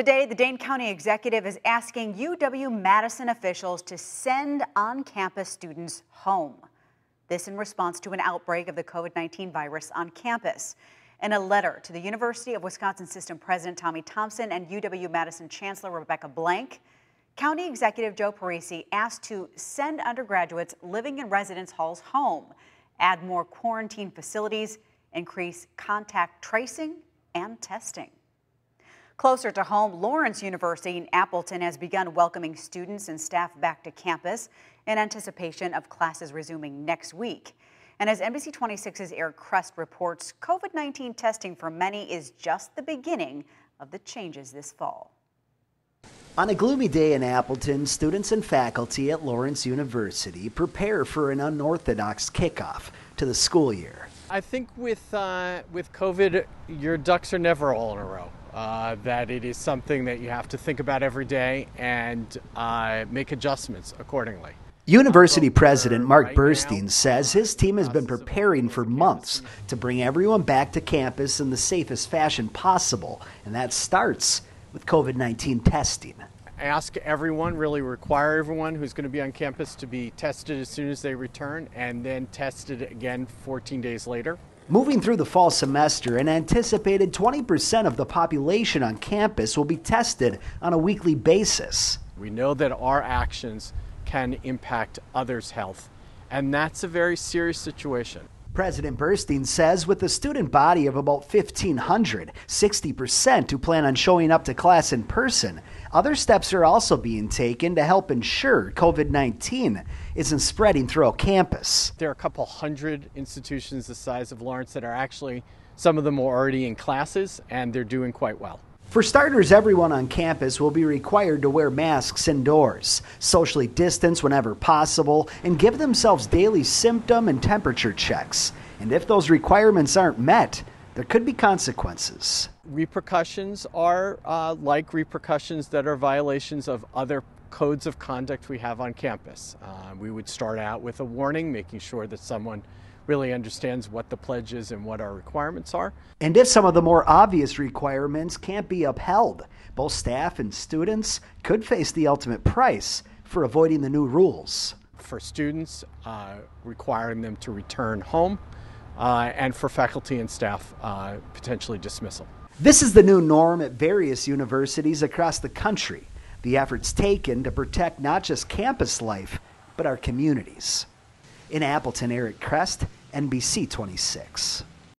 Today, the Dane County Executive is asking UW-Madison officials to send on-campus students home. This in response to an outbreak of the COVID-19 virus on campus. In a letter to the University of Wisconsin System President Tommy Thompson and UW-Madison Chancellor Rebecca Blank, County Executive Joe Parisi asked to send undergraduates living in residence halls home, add more quarantine facilities, increase contact tracing and testing. Closer to home, Lawrence University in Appleton has begun welcoming students and staff back to campus in anticipation of classes resuming next week. And as NBC 26's Eric Crest reports, COVID-19 testing for many is just the beginning of the changes this fall. On a gloomy day in Appleton, students and faculty at Lawrence University prepare for an unorthodox kickoff to the school year. I think with, uh, with COVID, your ducks are never all in a row. Uh, that it is something that you have to think about every day and uh, make adjustments accordingly. University President Mark Burstein says his team has been preparing for months to bring everyone back to campus in the safest fashion possible, and that starts with COVID 19 testing. Ask everyone, really require everyone who's going to be on campus to be tested as soon as they return and then tested again 14 days later. Moving through the fall semester, an anticipated 20% of the population on campus will be tested on a weekly basis. We know that our actions can impact others' health, and that's a very serious situation. President Burstein says with a student body of about 1,500, 60% who plan on showing up to class in person, other steps are also being taken to help ensure COVID 19 isn't spreading throughout campus. There are a couple hundred institutions the size of Lawrence that are actually, some of them are already in classes, and they're doing quite well. For starters, everyone on campus will be required to wear masks indoors, socially distance whenever possible, and give themselves daily symptom and temperature checks. And if those requirements aren't met, there could be consequences. Repercussions are uh, like repercussions that are violations of other codes of conduct we have on campus. Uh, we would start out with a warning, making sure that someone really understands what the pledge is and what our requirements are. And if some of the more obvious requirements can't be upheld, both staff and students could face the ultimate price for avoiding the new rules. For students, uh, requiring them to return home uh, and for faculty and staff, uh, potentially dismissal. This is the new norm at various universities across the country. The efforts taken to protect not just campus life, but our communities. In Appleton, Eric Crest, NBC 26.